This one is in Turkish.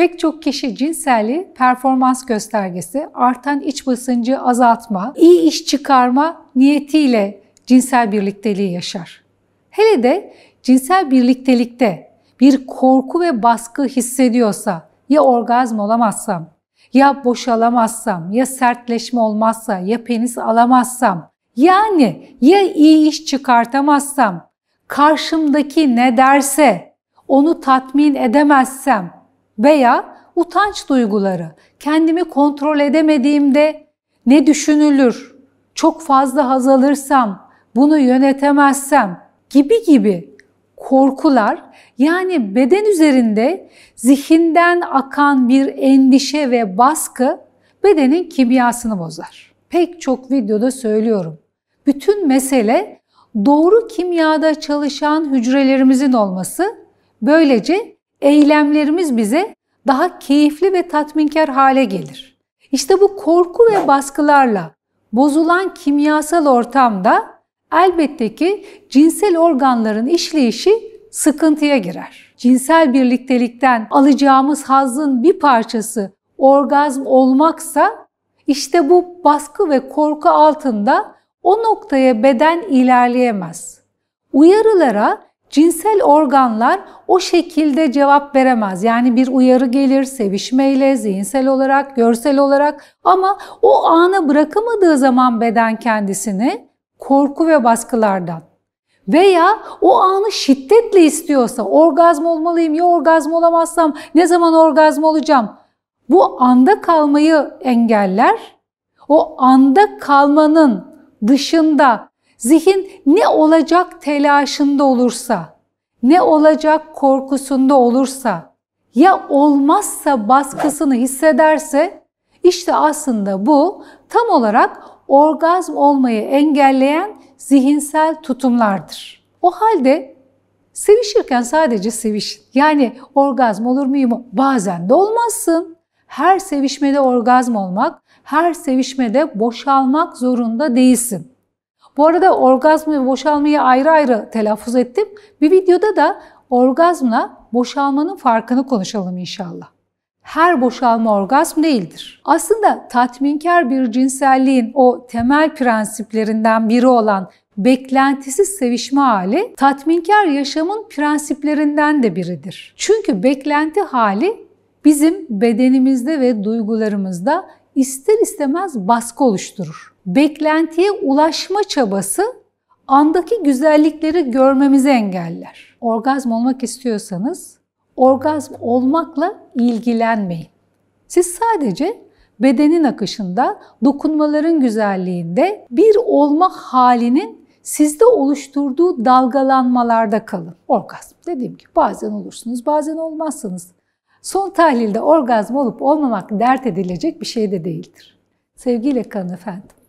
Pek çok kişi cinselliği performans göstergesi, artan iç basıncı azaltma, iyi iş çıkarma niyetiyle cinsel birlikteliği yaşar. Hele de cinsel birliktelikte bir korku ve baskı hissediyorsa ya orgazm olamazsam, ya boşalamazsam, ya sertleşme olmazsa, ya penis alamazsam, yani ya iyi iş çıkartamazsam, karşımdaki ne derse onu tatmin edemezsem, veya utanç duyguları, kendimi kontrol edemediğimde ne düşünülür, çok fazla haz alırsam, bunu yönetemezsem gibi gibi korkular yani beden üzerinde zihinden akan bir endişe ve baskı bedenin kimyasını bozar. Pek çok videoda söylüyorum. Bütün mesele doğru kimyada çalışan hücrelerimizin olması. Böylece eylemlerimiz bize daha keyifli ve tatminkar hale gelir. İşte bu korku ve baskılarla bozulan kimyasal ortamda elbette ki cinsel organların işleyişi sıkıntıya girer. Cinsel birliktelikten alacağımız hazın bir parçası orgazm olmaksa işte bu baskı ve korku altında o noktaya beden ilerleyemez. Uyarılara cinsel organlar o şekilde cevap veremez. Yani bir uyarı gelir sevişmeyle, zihinsel olarak, görsel olarak ama o anı bırakamadığı zaman beden kendisini korku ve baskılardan veya o anı şiddetle istiyorsa orgazm olmalıyım ya orgazm olamazsam ne zaman orgazm olacağım? Bu anda kalmayı engeller. O anda kalmanın dışında Zihin ne olacak telaşında olursa, ne olacak korkusunda olursa, ya olmazsa baskısını hissederse işte aslında bu tam olarak orgazm olmayı engelleyen zihinsel tutumlardır. O halde sevişirken sadece sevişin. Yani orgazm olur muyum? Bazen de olmazsın. Her sevişmede orgazm olmak, her sevişmede boşalmak zorunda değilsin. Bu arada orgazm ve boşalmayı ayrı ayrı telaffuz ettim. Bir videoda da orgazmla boşalmanın farkını konuşalım inşallah. Her boşalma orgazm değildir. Aslında tatminkar bir cinselliğin o temel prensiplerinden biri olan beklentisiz sevişme hali tatminkar yaşamın prensiplerinden de biridir. Çünkü beklenti hali bizim bedenimizde ve duygularımızda ister istemez baskı oluşturur beklentiye ulaşma çabası andaki güzellikleri görmemizi engeller. Orgazm olmak istiyorsanız orgazm olmakla ilgilenmeyin. Siz sadece bedenin akışında, dokunmaların güzelliğinde bir olma halinin sizde oluşturduğu dalgalanmalarda kalın. Orgazm dediğim gibi bazen olursunuz, bazen olmazsınız. Son tahlilde orgazm olup olmamak dert edilecek bir şey de değildir. Sevgiyle kalın efendim.